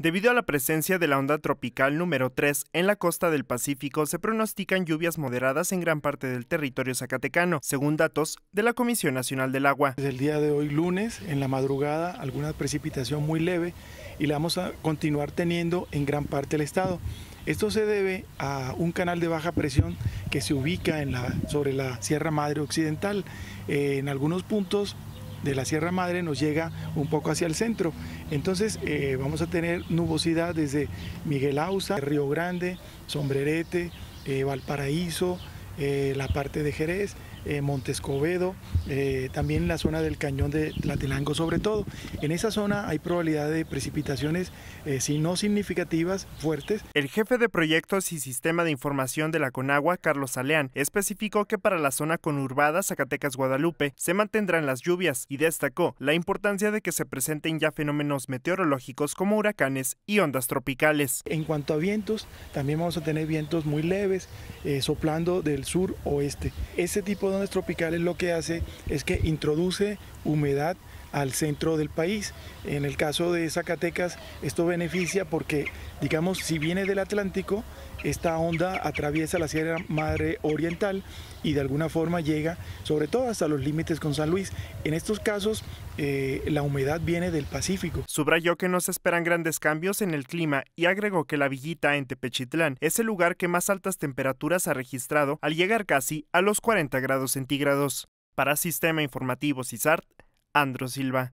Debido a la presencia de la onda tropical número 3 en la costa del Pacífico, se pronostican lluvias moderadas en gran parte del territorio zacatecano, según datos de la Comisión Nacional del Agua. Desde el día de hoy, lunes, en la madrugada, alguna precipitación muy leve y la vamos a continuar teniendo en gran parte del estado. Esto se debe a un canal de baja presión que se ubica sobre la Sierra Madre Occidental. en algunos puntos de la Sierra Madre nos llega un poco hacia el centro. Entonces eh, vamos a tener nubosidad desde Miguel Ausa, Río Grande, Sombrerete, eh, Valparaíso, eh, la parte de Jerez, eh, Montescobedo, eh, también la zona del cañón de Tlatelango sobre todo. En esa zona hay probabilidad de precipitaciones, eh, si no significativas, fuertes. El jefe de proyectos y sistema de información de la Conagua, Carlos Aleán, especificó que para la zona conurbada Zacatecas-Guadalupe se mantendrán las lluvias y destacó la importancia de que se presenten ya fenómenos meteorológicos como huracanes y ondas tropicales. En cuanto a vientos, también vamos a tener vientos muy leves, soplando de sur oeste. Este tipo de ondas tropicales lo que hace es que introduce humedad al centro del país. En el caso de Zacatecas, esto beneficia porque, digamos, si viene del Atlántico, esta onda atraviesa la Sierra Madre Oriental y de alguna forma llega, sobre todo hasta los límites con San Luis. En estos casos, eh, la humedad viene del Pacífico. Subrayó que no se esperan grandes cambios en el clima y agregó que la villita en Tepechitlán es el lugar que más altas temperaturas ha registrado al llegar casi a los 40 grados centígrados. Para Sistema Informativo CISART, Andro Silva.